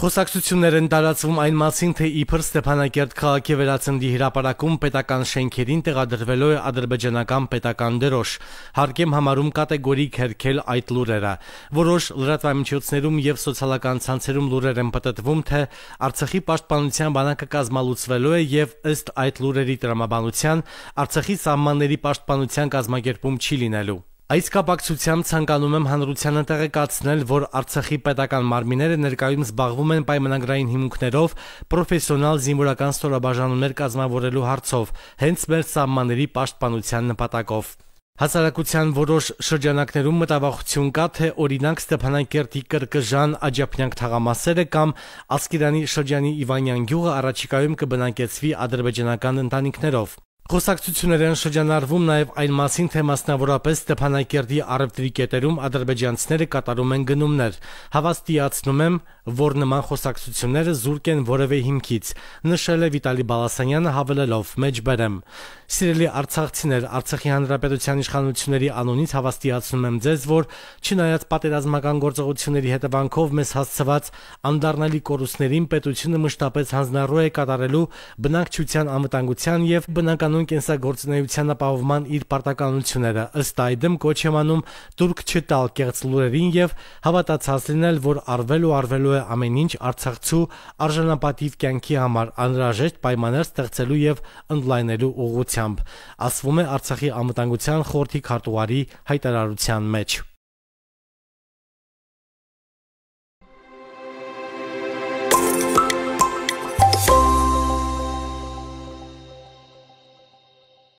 Խոսակցություններ են տարածվում այն մասին, թե իբր Ստեփանակերտ քաղաքի վերածնդի հրապարակում պետական շենքերին տեղադրվելու է ադրբեջանական պետական դերոշ։ Հարկեմ համարում կատեգորիկ հերքել այդ լուրերը։ Որոշ լրատվամիջոցներում եւ սոցիալական ցանցերում լուրեր են պատտվում, թե Արցախի պաշտպանության բանակը կազմալուծվելու է եւ ըստ այդ լուրերի դրամաբանության Արցախի սահմանների պաշտպանության կազմակերպում չի լինելու։ Այս կապակցությամբ ցանկանում եմ հանրությանը տեղեկացնել, որ Արցախի պետական մարմինները ներկայումս զբաղվում են պայմանագրային հիմունքներով պրոֆեսիոնալ զինվորական ստորաբաժանումներ կազմավորելու հարցով, հենց մեր սահմանների պաշտպանության նպատակով։ Հասարակության որոշ շրջանակներում մտավախություն կա, թե օրինակ Ստեփանակերտի Կրկժան Աջափնյանք թաղամասերը կամ Ասկերանի շրջանի Իվանյան գյուղը առաջիկայում կբնակեցվի ադրբեջանական ընտանիքներով։ Խոսակցություններ են շրջանառվում նաև այն մասին, թե մասնավորապես Ստեփանակերտի արևտրի կետերում ադրբեջանցիները կատարում են գնումներ։ Հավաստիացնում եմ, որ նման խոսակցությունները զուրկ են որևէ հիմքից, նշել է Վիտալի Բալասանյանը հավելելով մեջբերեմ։ Սիրելի արցախցիներ, Արցախի հանրապետության իշխանությունների անունից հավաստիացնում եմ ձեզ, որ չնայած պատերազմական գործողությունների հետևանքով մեզ հասցված անդառնալի կորուստներին պետությունը մշտապես հանձնառու է կատարելու բնակչության անվտանգության եւ բնական անուն կենսագործունեության ապահովման իր պարտականությունները։ Ըստ այդմ կոչ եմ անում դուրք չտալ կեղծ լուրերին եւ հավատացած լինել, որ արվել ու արվելու է ամեն ինչ Արցախցու արժանապատիվ կյանքի համար անհրաժեշտ պայմաններ ստեղծելու եւ ընդլայնելու ուղղությամբ։ Ասվում է Արցախի անվտանգության խորհրդի քարտուղարի հայտարարության մեջ։